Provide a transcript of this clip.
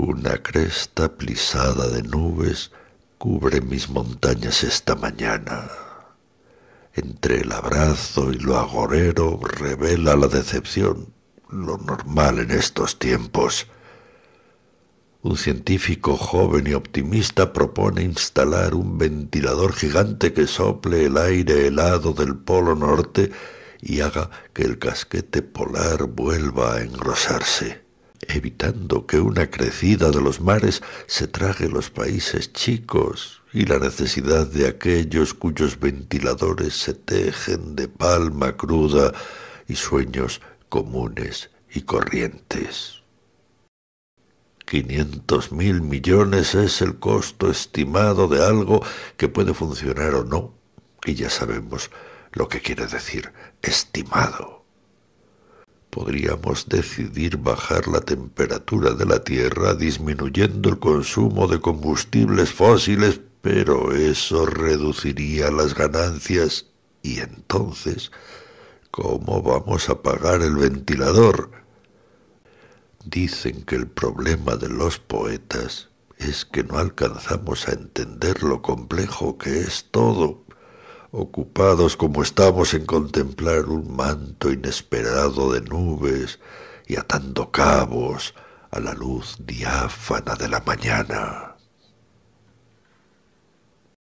Una cresta plisada de nubes cubre mis montañas esta mañana. Entre el abrazo y lo agorero revela la decepción, lo normal en estos tiempos. Un científico joven y optimista propone instalar un ventilador gigante que sople el aire helado del Polo Norte y haga que el casquete polar vuelva a engrosarse evitando que una crecida de los mares se trague los países chicos y la necesidad de aquellos cuyos ventiladores se tejen de palma cruda y sueños comunes y corrientes. Quinientos mil millones es el costo estimado de algo que puede funcionar o no, y ya sabemos lo que quiere decir estimado podríamos decidir bajar la temperatura de la Tierra disminuyendo el consumo de combustibles fósiles, pero eso reduciría las ganancias y entonces, ¿cómo vamos a pagar el ventilador? Dicen que el problema de los poetas es que no alcanzamos a entender lo complejo que es todo ocupados como estamos en contemplar un manto inesperado de nubes y atando cabos a la luz diáfana de la mañana.